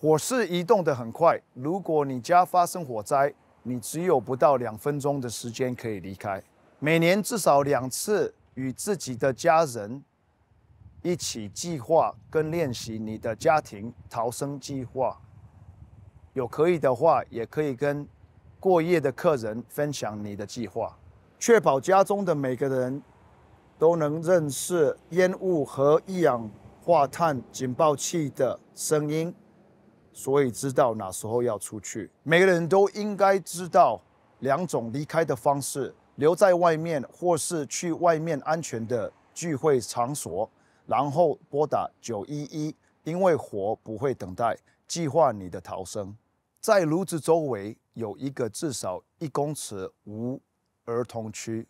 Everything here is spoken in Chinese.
火势移动得很快。如果你家发生火灾，你只有不到两分钟的时间可以离开。每年至少两次与自己的家人一起计划跟练习你的家庭逃生计划。有可以的话，也可以跟过夜的客人分享你的计划，确保家中的每个人都能认识烟雾和一氧化碳警报器的声音。所以知道哪时候要出去，每个人都应该知道两种离开的方式：留在外面，或是去外面安全的聚会场所，然后拨打九一一。因为火不会等待，计划你的逃生。在炉子周围有一个至少一公尺无儿童区。